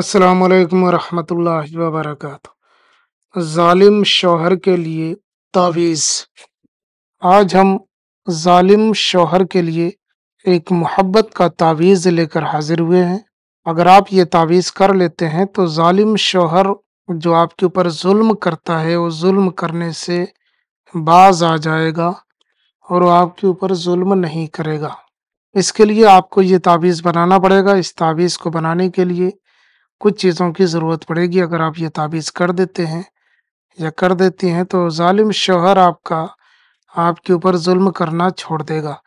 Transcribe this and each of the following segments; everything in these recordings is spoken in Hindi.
अस्सलाम वालेकुम रहमतुल्लाहि व बरकातहू जालिम शोहर के लिए तावीज़ आज हम जालिम शोहर के लिए एक मोहब्बत का तावीज़ लेकर हाजिर हुए हैं अगर आप ये तावीज़ कर लेते हैं तो जालिम शोहर जो आपके ऊपर जुल्म करता है वो जुल्म करने से बाज आ जाएगा और वो आपके ऊपर जुल्म नहीं करेगा इसके लिए आपको ये तावीज़ बनाना पड़ेगा इस तावीज़ को बनाने के लिए कुछ चीज़ों की ज़रूरत पड़ेगी अगर आप ये ताबीज़ कर देते हैं या कर देती हैं तो ालिम शोहर आपका आपके ऊपर जुल्म करना छोड़ देगा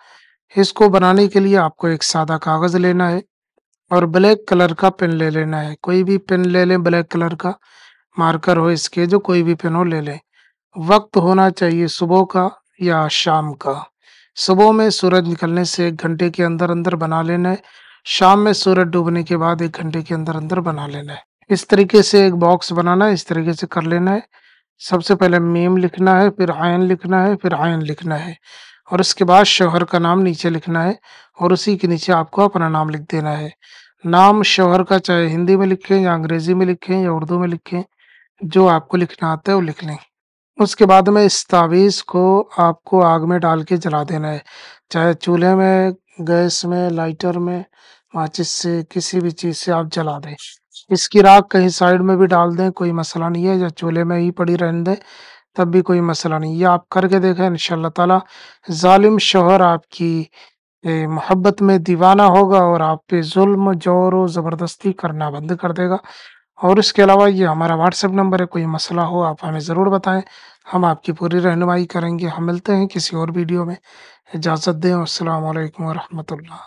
इसको बनाने के लिए आपको एक सादा कागज़ लेना है और ब्लैक कलर का पेन ले लेना है कोई भी पेन ले लें ब्लैक कलर का मार्कर हो इसके जो कोई भी पेन हो ले लें वक्त होना चाहिए सुबह का या शाम का सुबह में सूरज निकलने से एक घंटे के अंदर अंदर बना लेना है शाम में सूरज डूबने के बाद एक घंटे के अंदर अंदर बना लेना है इस तरीके से एक बॉक्स बनाना है इस तरीके से कर लेना है सबसे पहले मेम लिखना है फिर आयन लिखना है फिर आयन लिखना है और उसके बाद शोहर का नाम नीचे लिखना है और उसी के नीचे आपको अपना नाम लिख देना है नाम शोहर का चाहे हिंदी में लिखें या अंग्रेजी में लिखें या उर्दू में लिखें जो आपको लिखना आता है वो लिख लें उसके बाद में इस तावीज़ को आपको आग में डाल के जला देना है चाहे चूल्हे में गैस में लाइटर में माचिस से किसी भी चीज से आप जला दें इसकी राख कहीं साइड में भी डाल दें कोई मसला नहीं है या चूल्हे में ही पड़ी रहने दें तब भी कोई मसला नहीं ये आप करके देखें इन ताला जालिम शोहर आपकी मोहब्बत में दीवाना होगा और आप पे जुल्म जोर व ज़बरदस्ती करना बंद कर देगा और इसके अलावा ये हमारा व्हाट्सएप नंबर है कोई मसला हो आप हमें ज़रूर बताएं हम आपकी पूरी रहनुमाई करेंगे हम मिलते हैं किसी और वीडियो में इजाज़त दें असल वरहमल